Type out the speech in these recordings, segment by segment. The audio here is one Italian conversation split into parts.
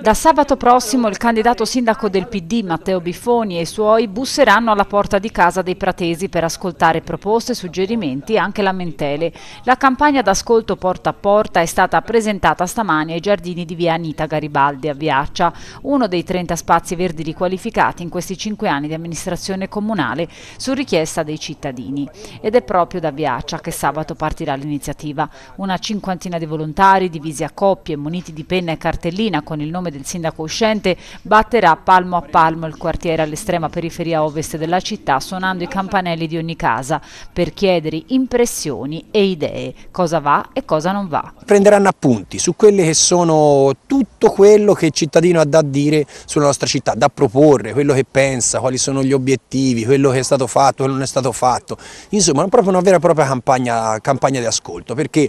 Da sabato prossimo il candidato sindaco del PD Matteo Bifoni e i suoi busseranno alla porta di casa dei pratesi per ascoltare proposte, suggerimenti e anche lamentele. La campagna d'ascolto porta a porta è stata presentata stamani ai giardini di via Anita Garibaldi a Viaccia, uno dei 30 spazi verdi riqualificati in questi 5 anni di amministrazione comunale su richiesta dei cittadini. Ed è proprio da Viaccia che sabato partirà l'iniziativa. Una cinquantina di volontari divisi a coppie, muniti di penna e cartellina con il nome nome del sindaco uscente, batterà palmo a palmo il quartiere all'estrema periferia ovest della città, suonando i campanelli di ogni casa per chiedere impressioni e idee, cosa va e cosa non va. Prenderanno appunti su quelli che sono tutto quello che il cittadino ha da dire sulla nostra città, da proporre, quello che pensa, quali sono gli obiettivi, quello che è stato fatto, quello che non è stato fatto. Insomma, proprio una vera e propria campagna, campagna di ascolto, perché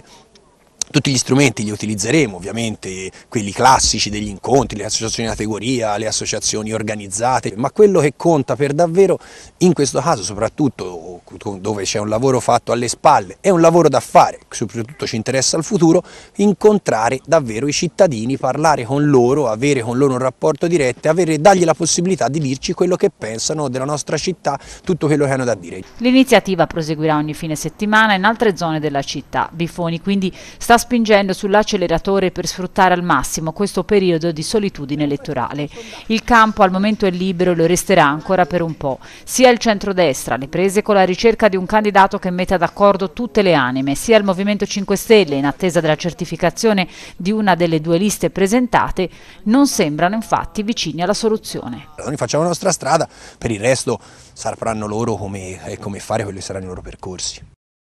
tutti gli strumenti li utilizzeremo, ovviamente, quelli classici degli incontri, le associazioni di categoria, le associazioni organizzate, ma quello che conta per davvero in questo caso, soprattutto dove c'è un lavoro fatto alle spalle, è un lavoro da fare, soprattutto ci interessa il futuro, incontrare davvero i cittadini, parlare con loro, avere con loro un rapporto diretto, avere, dargli la possibilità di dirci quello che pensano della nostra città, tutto quello che hanno da dire. L'iniziativa proseguirà ogni fine settimana in altre zone della città. Bifoni quindi sta spingendo sull'acceleratore per sfruttare al massimo questo periodo di solitudine elettorale. Il campo al momento è libero e lo resterà ancora per un po'. Sia il centrodestra, le prese con la ricerca di un candidato che metta d'accordo tutte le anime, sia il Movimento 5 Stelle, in attesa della certificazione di una delle due liste presentate, non sembrano infatti vicini alla soluzione. Noi facciamo la nostra strada, per il resto sapranno loro come, eh, come fare quelli saranno i loro percorsi.